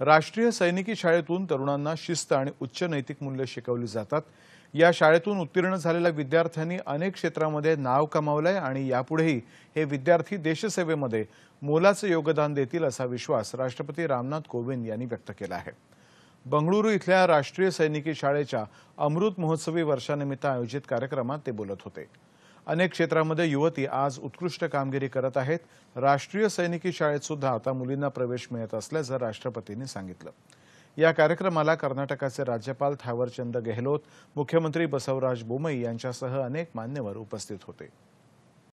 राष्ट्रीय सैनिकी शाळेतून तरुणांना शिस्त आणि उच्च नैतिक मूल्य शिकवली जातात या शाळेतून उत्तीर्ण झालेल्या विद्यार्थ्यांनी अनेक क्षेत्रामध्ये नाव कमावलंय आणि यापुढेही हे विद्यार्थी देशसेवेमध्ये मोलाचं योगदान देतील असा विश्वास राष्ट्रपती रामनाथ कोविंद यांनी व्यक्त केला आहे बंगळुरू इथल्या राष्ट्रीय सैनिकी शाळेच्या अमृत महोत्सवी वर्षानिमित्त आयोजित कार्यक्रमात ते बोलत होते अनेक क्षेत्रामध्ये युवती आज उत्कृष्ट कामगिरी करत आहेत राष्ट्रीय सैनिकी शाळेत सुद्धा आता मुलींना प्रवेश मिळत असल्याचं राष्ट्रपतींनी सांगितलं या कार्यक्रमाला कर्नाटकाचे राज्यपाल थावरचंद गेहलोत मुख्यमंत्री बसवराज बोमई यांच्यासह अनेक मान्यवर उपस्थित होते